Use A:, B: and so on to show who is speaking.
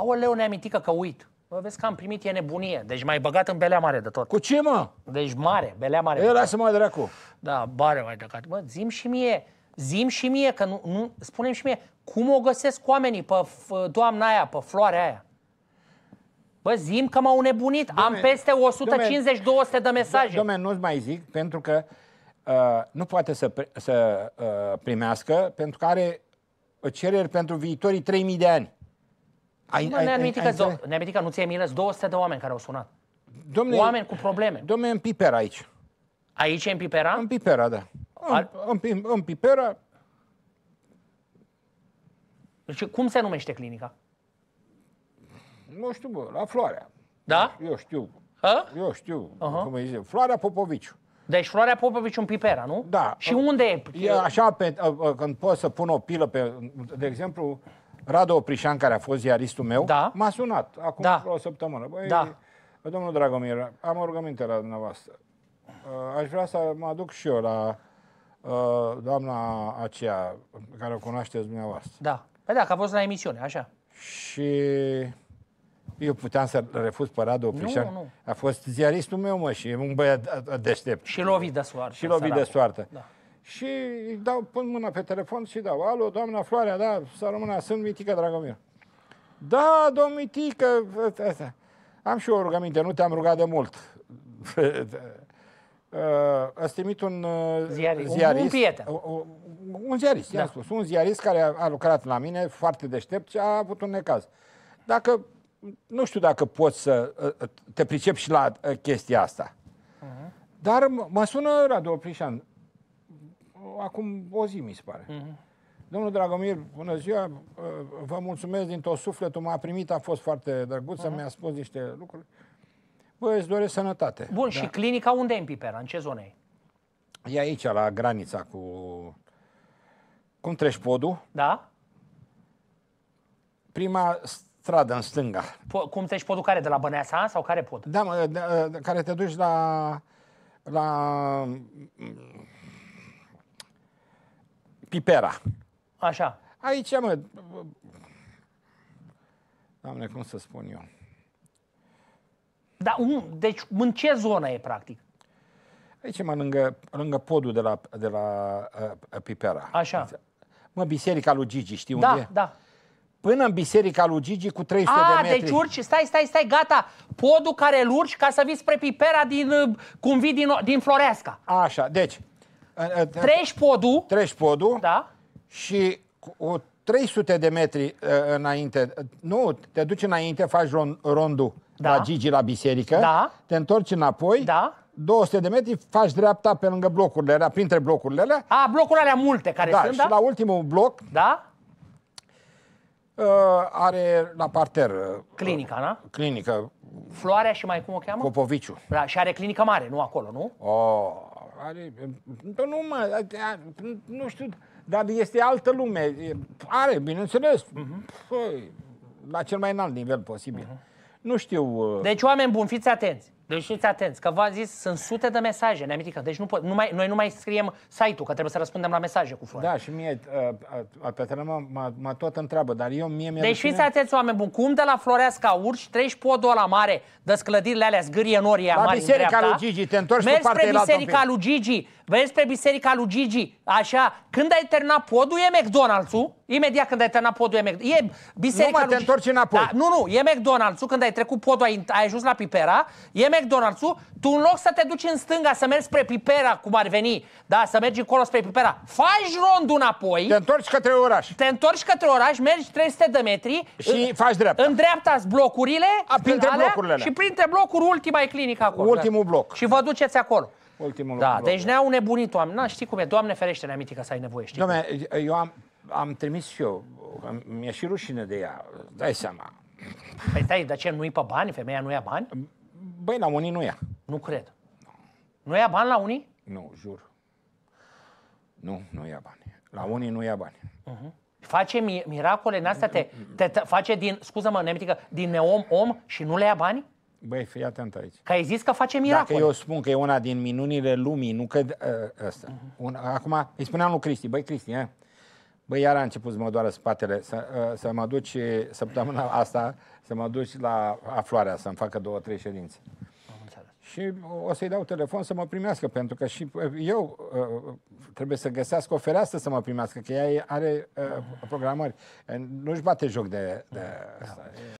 A: Aoleu, ne amintit că, că uit. Bă, vezi că am primit, e nebunie. Deci mai băgat în belea mare de tot. Cu ce, mă? Deci mare, belea mare. Era să mă dracu. Da, bare mai dracu. Bă, zim și mie, zim și mie, că nu, nu spunem și mie, cum o găsesc oamenii pe doamna aia, pe floarea aia? Bă, zim că m-au nebunit. Dume, Am peste 150-200 de
B: mesaje. Dom'le, nu-ți mai zic, pentru că uh, nu poate să, să uh, primească, pentru că are cereri pentru viitorii 3000 de ani. Ai, Bă, ai, ne ai, că, ai,
A: neadmite că nu ți ai milă, 200 de oameni care au sunat. Domne, oameni cu probleme. Domne, în pipera aici. Aici e în pipera? În pipera, da. În, în, în pipera... Deci cum se numește clinica?
B: Nu știu, bă, la Floarea. Da? Eu știu. A? Eu știu, uh-huh. cum zice, Floarea Popoviciu.
A: Deci Floarea Popoviciu în Pipera, nu? Da. Și unde e? e așa,
B: pe, când pot să pun o pilă pe... De exemplu, Radu Oprișan, care a fost ziaristul meu, da. m-a sunat acum da. o săptămână. Băi, da. domnul Dragomir, am o rugăminte la dumneavoastră. Uh, aș vrea să mă aduc și eu la uh, doamna aceea pe care o cunoașteți dumneavoastră.
A: Da. Păi da, că a fost la emisiune, așa.
B: Și eu puteam să refuz pe Radu Oprișan. Nu, nu. A fost ziaristul meu, mă, și un băiat deștept. Și lovit de soartă. Și lovit de soartă. Da și îi dau, pun mâna pe telefon și dau, alo, doamna Floarea, da, să rămână, sunt Mitică Dragomir. Da, domn Mitică, asta. Am și eu o rugăminte, nu te-am rugat de mult. Ați ă, trimit un uh, ziarist, ziarist un, prieten. Uh, un ziarist, da. spus, un ziarist care a, a lucrat la mine, foarte deștept și a avut un necaz. Dacă, nu știu dacă poți să ă, ă, te pricepi și la chestia asta, uh-huh. dar mă sună Radu Oprișan, acum o zi, mi se pare. Mm -hmm. Domnul Dragomir, bună ziua, uh, vă mulțumesc din tot sufletul, m-a primit, a fost foarte drăguță, uh-huh. Mhm. mi-a spus niște lucruri. Bă, îți doresc sănătate. Bun, da. și clinica
A: unde e în Pipera? În ce zonă e?
B: E aici, la granița cu... Cum treci podul? Da. Prima stradă în stânga.
A: Po- cum treci podul care? De la Băneasa sau care pod? Da, mă, de, de, care te duci la...
B: la Pipera. Așa. Aici, mă, doamne, cum să spun eu? Da, un, deci în ce zonă e, practic? Aici, mă, lângă, lângă podul de la, de la uh, Pipera. Așa. Mă, biserica lui Gigi, știi da, unde e? Da, da până în biserica lui Gigi cu 300 A, de deci, metri. deci urci,
A: stai, stai, stai, gata, podul care îl urci ca să vii spre Pipera din, cum vii din, din Floreasca.
B: Așa, deci, Treci podul. Treci podul. Da. Și cu 300 de metri uh, înainte, nu, te duci înainte, faci rondul da. la Gigi la biserică, da. te întorci înapoi, da. 200 de metri, faci dreapta pe lângă blocurile alea, printre blocurile alea. A, blocurile alea multe care da, sunt, da? și da? la ultimul bloc, da? Uh, are la parter... Uh, clinica, na? Clinică.
A: Floarea și mai cum o cheamă? Popoviciu. Da, și are clinică mare, nu acolo, nu?
B: Oh
A: are, nu mă, nu știu,
B: dar este altă lume. Are, bineînțeles, mhm. păi, la cel mai înalt nivel posibil. Uh-huh. Nu știu... Uh... Deci, oameni buni, fiți
A: atenți. Deci fiți atenți, că v-am zis, sunt sute de mesaje, ne amintică. Deci nu, pot, nu mai, noi nu mai scriem site-ul, că trebuie să răspundem la mesaje cu Florin. Da, și
B: mie, uh, uh Petrana mă, mă tot întreabă, dar eu mie mi Deci fiți
A: atenți, oameni buni, cum de la Floreasca Urși treci podul la mare, sclădirile alea zgârie norii La mari biserica lui Gigi,
B: te întorci Mergi spre biserica lui
A: Gigi, vezi spre biserica lui Gigi, așa, când ai terminat podul e McDonald's-ul, imediat când ai terminat podul e McDonald's. E biserica nu mă, lui te întorci înapoi. Da, nu, nu, e McDonald's-ul, când ai trecut podul ai, ai ajuns la Pipera, e McDonald's-ul, tu în loc să te duci în stânga, să mergi spre Pipera, cum ar veni, da, să mergi încolo spre Pipera, faci rondul înapoi. Te întorci către oraș. Te întorci către oraș, mergi 300 de metri. Și în, faci dreapta. În dreapta blocurile. A, printre alea, blocurile alea. Și printre blocuri, ultima e clinica acolo. Ultimul da. bloc. Și vă duceți acolo. Ultimul da, bloc. deci da. ne-au nebunit oameni. Na, știi cum e, Doamne ferește, ne că să ai nevoie, știi? Doamne,
B: eu am, am trimis și eu, mi-e și rușine de ea, dai seama.
A: Păi stai, dar ce, nu-i pe bani? Femeia nu ia bani? Băi, la unii nu ia. Nu cred. Nu ia bani la unii?
B: Nu, jur. Nu, nu ia bani.
A: La unii nu ia bani. Uh-huh. Face mi- miracole în astea, te, te, te face din, scuză-mă, nemitică, din neom om și nu le ia bani? Băi, fii atent aici. Că ai zis că face miracole. Dacă eu
B: spun că e una din minunile lumii, nu că. uh, ă, ăsta. Uh-huh. acum, îi spuneam lui Cristi, băi Cristi, eh? Băi, iar a început să mă doară spatele, să, ă, să mă duci săptămâna asta, să mă duci la afloarea, să-mi facă două, trei ședințe. Și o să-i dau telefon să mă primească, pentru că și ă, eu ă, trebuie să găsească o fereastră să mă primească, că ea are programări. Nu-și bate joc de... de... Da.